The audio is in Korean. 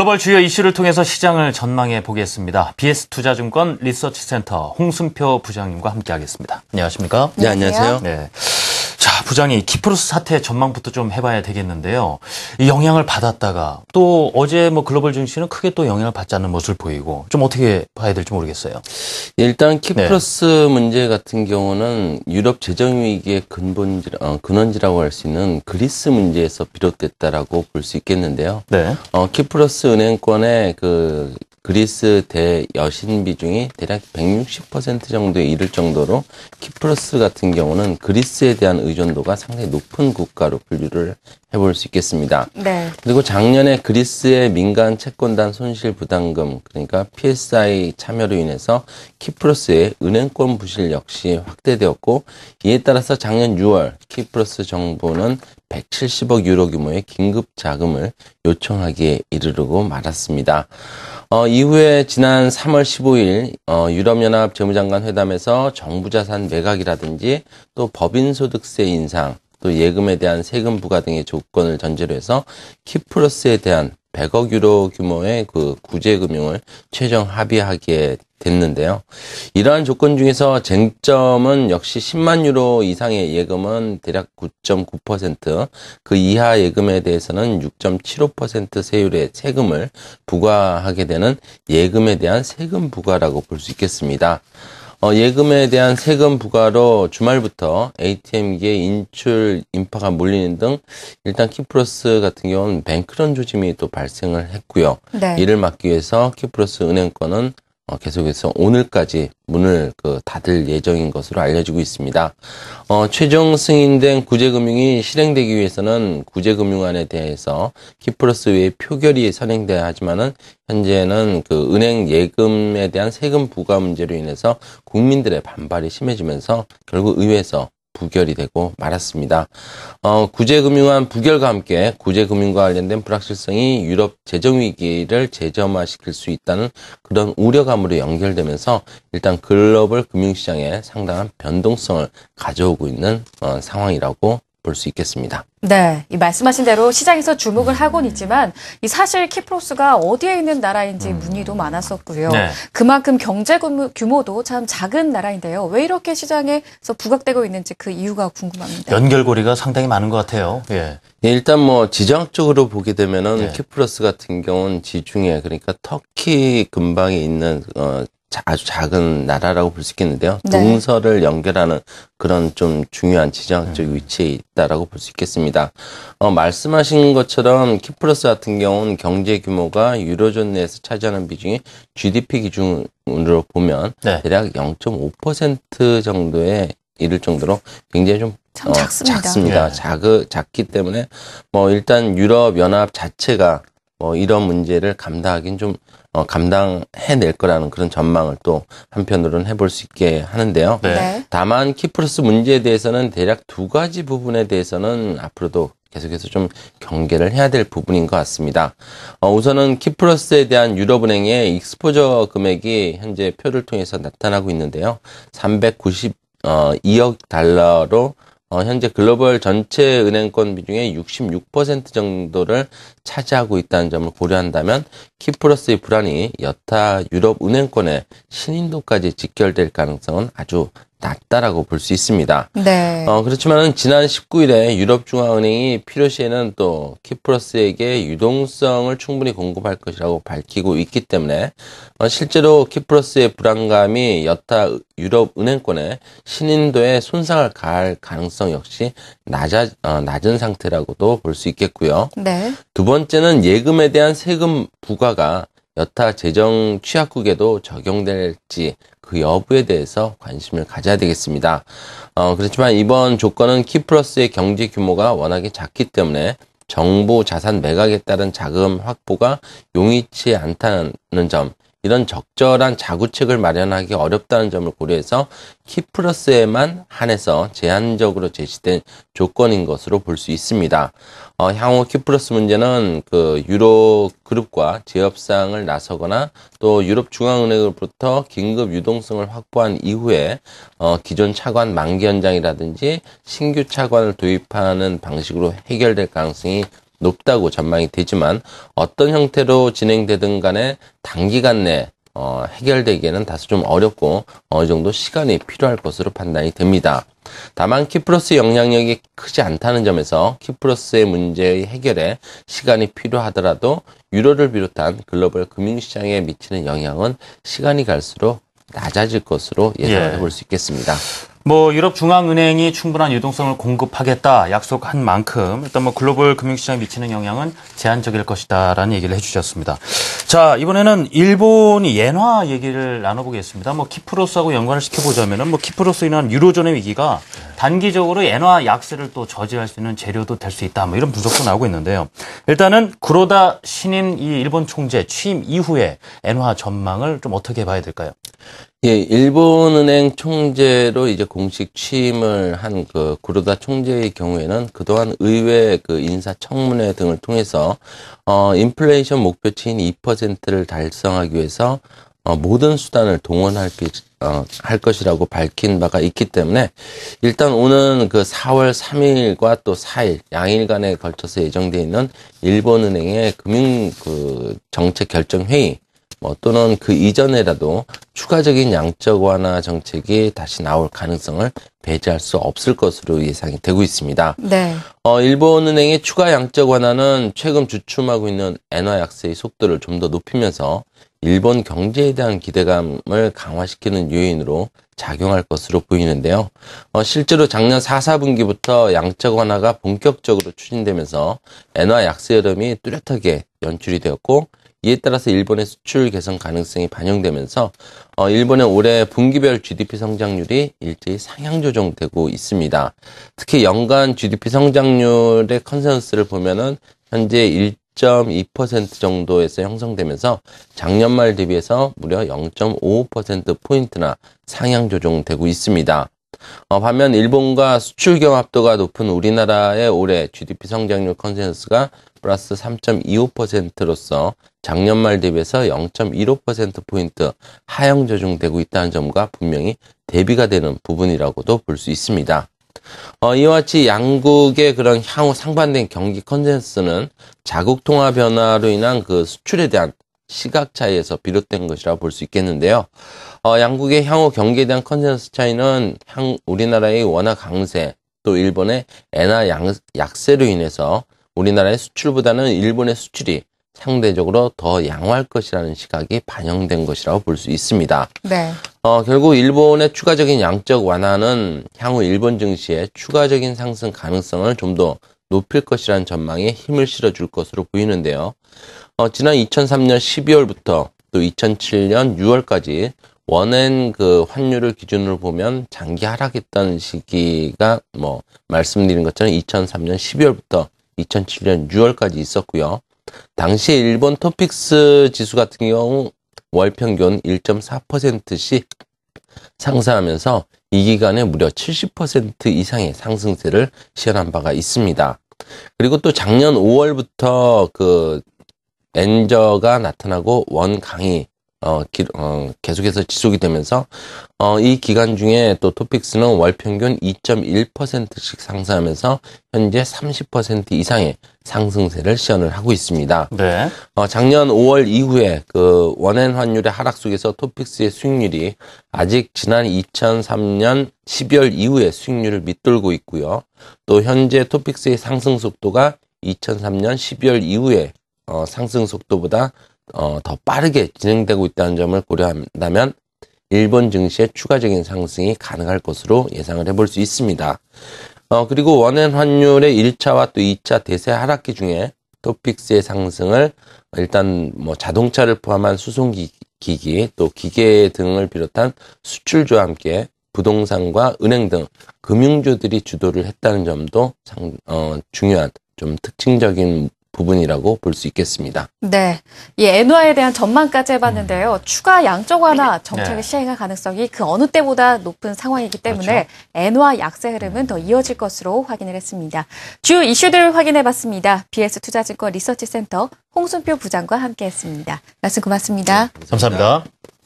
글로벌 주요 이슈를 통해서 시장을 전망해 보겠습니다. BS 투자증권 리서치센터 홍순표 부장님과 함께하겠습니다. 안녕하십니까? 네, 안녕하세요. 네. 자, 부장이 키프로스 사태 전망부터 좀 해봐야 되겠는데요. 이 영향을 받았다가 또 어제 뭐 글로벌 증시는 크게 또 영향을 받지 않는 모습을 보이고 좀 어떻게 봐야 될지 모르겠어요. 예, 일단 키프로스 네. 문제 같은 경우는 유럽 재정 위기의 근본지 어, 근원지라고 할 수 있는 그리스 문제에서 비롯됐다라고 볼 수 있겠는데요. 네. 어, 키프로스 은행권의 그 그리스 대 여신 비중이 대략 160% 정도에 이를 정도로 키프로스 같은 경우는 그리스에 대한 의존도가 상당히 높은 국가로 분류를 해볼 수 있겠습니다. 네. 그리고 작년에 그리스의 민간 채권단 손실 부담금 그러니까 PSI 참여로 인해서 키프로스의 은행권 부실 역시 확대되었고 이에 따라서 작년 6월 키프로스 정부는 170억 유로 규모의 긴급 자금을 요청하기에 이르르고 말았습니다. 어, 이후에 지난 3월 15일 어, 유럽연합 재무장관 회담에서 정부 자산 매각이라든지 또 법인 소득세 인상, 또 예금에 대한 세금 부과 등의 조건을 전제로 해서 키프러스에 대한 100억 유로 규모의 그 구제금융을 최종 합의하기에 됐는데요. 이러한 조건 중에서 쟁점은 역시 10만 유로 이상의 예금은 대략 9.9%, 그 이하 예금에 대해서는 6.75% 세율의 세금을 부과하게 되는 예금에 대한 세금 부과라고 볼 수 있겠습니다. 어, 예금에 대한 세금 부과로 주말부터 ATM기의 인출 인파가 몰리는 등 일단 키프로스 같은 경우는 뱅크런 조짐이 또 발생을 했고요. 네. 이를 막기 위해서 키프로스 은행권은 어, 계속해서 오늘까지 문을 그 닫을 예정인 것으로 알려지고 있습니다. 어, 최종 승인된 구제금융이 실행되기 위해서는 구제금융안에 대해서 키프러스 의 표결이 선행돼야 하지만은 현재는 그 은행 예금에 대한 세금 부과 문제로 인해서 국민들의 반발이 심해지면서 결국 의회에서 부결이 되고 말았습니다. 어, 구제금융안 부결과 함께 구제금융과 관련된 불확실성이 유럽 재정위기를 재점화시킬 수 있다는 그런 우려감으로 연결되면서 일단 글로벌 금융시장에 상당한 변동성을 가져오고 있는 어, 상황이라고 볼수 있겠습니다. 네, 이 말씀하신 대로 시장에서 주목을 하고는 있지만 이 사실 키프로스가 어디에 있는 나라인지 음. 문의도 많았었고요. 네. 그만큼 경제 규모도 참 작은 나라인데요. 왜 이렇게 시장에서 부각되고 있는지 그 이유가 궁금합니다. 연결고리가 상당히 많은 것 같아요. 예. 예 일단 뭐 지정적으로 보게 되면은 예. 키프로스 같은 경우는 지중해 그러니까 터키 근방에 있는 어 아주 작은 나라라고 볼 수 있겠는데요. 네. 동서를 연결하는 그런 좀 중요한 지정학적 음. 위치에 있다라고 볼 수 있겠습니다. 어, 말씀하신 것처럼 키프로스 같은 경우는 경제 규모가 유로존 내에서 차지하는 비중이 GDP 기준으로 보면 네. 대략 0.5% 정도에 이를 정도로 굉장히 좀참 작습니다. 어, 작습니다. 예. 작기 때문에 뭐 일단 유럽 연합 자체가 뭐 이런 문제를 감당하긴 좀 어, 감당해낼 거라는 그런 전망을 또 한편으로는 해볼 수 있게 하는데요. 네. 네. 다만 키프러스 문제에 대해서는 대략 두 가지 부분에 대해서는 앞으로도 계속해서 좀 경계를 해야 될 부분인 것 같습니다. 어, 우선은 키프러스에 대한 유럽은행의 익스포저 금액이 현재 표를 통해서 나타나고 있는데요. 3 9 2억 달러로 어, 현재 글로벌 전체 은행권 비중의 66% 정도를 차지하고 있다는 점을 고려한다면 키프러스의 불안이 여타 유럽 은행권의 신인도까지 직결될 가능성은 아주 낮다라고 볼 수 있습니다. 네. 어, 그렇지만 지난 19일에 유럽중앙은행이 필요시에는 또 키프러스에게 유동성을 충분히 공급할 것이라고 밝히고 있기 때문에 어, 실제로 키프러스의 불안감이 여타 유럽 은행권의 신인도에 손상을 가할 가능성 역시 낮아, 어, 낮은 상태라고도 볼 수 있겠고요. 네. 두 번째는 예금에 대한 세금 부과가 여타 재정 취약국에도 적용될지 그 여부에 대해서 관심을 가져야 되겠습니다. 어, 그렇지만 이번 조건은 키프러스의 경제 규모가 워낙에 작기 때문에 정보 자산 매각에 따른 자금 확보가 용이치 않다는 점, 이런 적절한 자구책을 마련하기 어렵다는 점을 고려해서 키프러스에만 한해서 제한적으로 제시된 조건인 것으로 볼 수 있습니다. 어, 향후 키프러스 문제는 그 유로 그룹과 제협상을 나서거나 또 유럽 중앙은행으로부터 긴급 유동성을 확보한 이후에 어, 기존 차관 만기 연장이라든지 신규 차관을 도입하는 방식으로 해결될 가능성이 높다고 전망이 되지만 어떤 형태로 진행되든 간에 단기간 내 어, 해결되기에는 다소 좀 어렵고 어느 정도 시간이 필요할 것으로 판단이 됩니다. 다만 키프로스 영향력이 크지 않다는 점에서 키프로스의 문제의 해결에 시간이 필요하더라도 유로를 비롯한 글로벌 금융시장에 미치는 영향은 시간이 갈수록 낮아질 것으로 예상해 예. 볼수 있겠습니다. 예. 뭐 유럽 중앙은행이 충분한 유동성을 공급하겠다 약속한 만큼 일단 뭐 글로벌 금융시장에 미치는 영향은 제한적일 것이다라는 얘기를 해주셨습니다. 자, 이번에는 일본이 엔화 얘기를 나눠보겠습니다. 뭐 키프로스하고 연관을 시켜보자면은 뭐 키프로스 인한 유로존의 위기가 단기적으로 엔화 약세를 또 저지할 수 있는 재료도 될 수 있다. 뭐 이런 분석도 나오고 있는데요. 일단은 구로다 신인이 일본 총재 취임 이후에 엔화 전망을 좀 어떻게 봐야 될까요? 예, 일본은행 총재로 이제 공식 취임을 한 그 구로다 총재의 경우에는 그동안 의회 그 인사청문회 등을 통해서 어 인플레이션 목표치인 2% 10%를 달성하기 위해서 어, 모든 수단을 동원할 게, 어, 할 것이라고 밝힌 바가 있기 때문에 일단 오는 그 4월 3일과 또 4일 양일간에 걸쳐서 예정돼 있는 일본은행의 금융 그 정책 결정 회의 뭐 또는 그 이전에라도 추가적인 양적 완화 정책이 다시 나올 가능성을 배제할 수 없을 것으로 예상이 되고 있습니다. 네. 어, 일본은행의 추가 양적 완화는 최근 주춤하고 있는 엔화 약세의 속도를 좀 더 높이면서 일본 경제에 대한 기대감을 강화시키는 요인으로 작용할 것으로 보이는데요. 어, 실제로 작년 4, 4분기부터 양적 완화가 본격적으로 추진되면서 엔화 약세 여름이 뚜렷하게 연출이 되었고 이에 따라서 일본의 수출 개선 가능성이 반영되면서 어, 일본의 올해 분기별 GDP 성장률이 일제히 상향 조정되고 있습니다. 특히 연간 GDP 성장률의 컨센서스를 보면은 현재 1 2 정도에서 형성되면서 작년 말 대비해서 무려 0 5포인트나 상향 조정되고 있습니다. 어, 반면 일본과 수출 경합도가 높은 우리나라의 올해 GDP 성장률 컨센서스가 플러스 3.25%로서 작년 말 대비해서 0.15%포인트 하향 조정되고 있다는 점과 분명히 대비가 되는 부분이라고도 볼 수 있습니다. 어, 이와 같이 양국의 그런 향후 상반된 경기 컨센서스는 자국 통화 변화로 인한 그 수출에 대한 시각 차이에서 비롯된 것이라 볼수 있겠는데요. 어, 양국의 향후 경기에 대한 컨센서스 차이는 향, 우리나라의 원화 강세 또 일본의 엔화 약세로 인해서 우리나라의 수출보다는 일본의 수출이 상대적으로 더 양호할 것이라는 시각이 반영된 것이라고 볼 수 있습니다. 네. 어, 결국 일본의 추가적인 양적 완화는 향후 일본 증시의 추가적인 상승 가능성을 좀더 높일 것이라는 전망에 힘을 실어줄 것으로 보이는데요. 어, 지난 2003년 12월부터 또 2007년 6월까지 원엔 그 환율을 기준으로 보면 장기 하락했던 시기가 뭐 말씀드린 것처럼 2003년 12월부터 2007년 6월까지 있었고요. 당시 일본 토픽스 지수 같은 경우 월 평균 1.4%씩 상승하면서 이 기간에 무려 70% 이상의 상승세를 시현한 바가 있습니다. 그리고 또 작년 5월부터 그 엔저가 나타나고 원 강이 어, 기, 어, 계속해서 지속이 되면서 어, 이 기간 중에 또 토픽스는 월 평균 2.1%씩 상승하면서 현재 30% 이상의 상승세를 시현을 하고 있습니다. 네. 어, 작년 5월 이후에 그 원엔 환율의 하락 속에서 토픽스의 수익률이 아직 지난 2003년 12월 이후에 수익률을 밑돌고 있고요. 또 현재 토픽스의 상승 속도가 2003년 12월 이후에 어, 상승 속도보다 어, 더 빠르게 진행되고 있다는 점을 고려한다면 일본 증시의 추가적인 상승이 가능할 것으로 예상을 해볼 수 있습니다. 어, 그리고 원엔 환율의 1차와 또 2차 대세 하락기 중에 토픽스의 상승을 일단 뭐 자동차를 포함한 수송기기 또 기계 등을 비롯한 수출주와 함께 부동산과 은행 등 금융주들이 주도를 했다는 점도 상, 어, 중요한 좀 특징적인 부분이라고 볼 수 있겠습니다. 네. 이 예, 엔화에 대한 전망까지 해봤는데요. 음. 추가 양적 완화 네. 정책의 네. 시행할 가능성이 그 어느 때보다 높은 상황이기 때문에 엔화 그렇죠. 약세 흐름은 더 이어질 것으로 확인을 했습니다. 주 이슈들 확인해봤습니다. BS 투자증권 리서치센터 홍순표 부장과 함께했습니다. 말씀 고맙습니다. 네, 감사합니다. 감사합니다.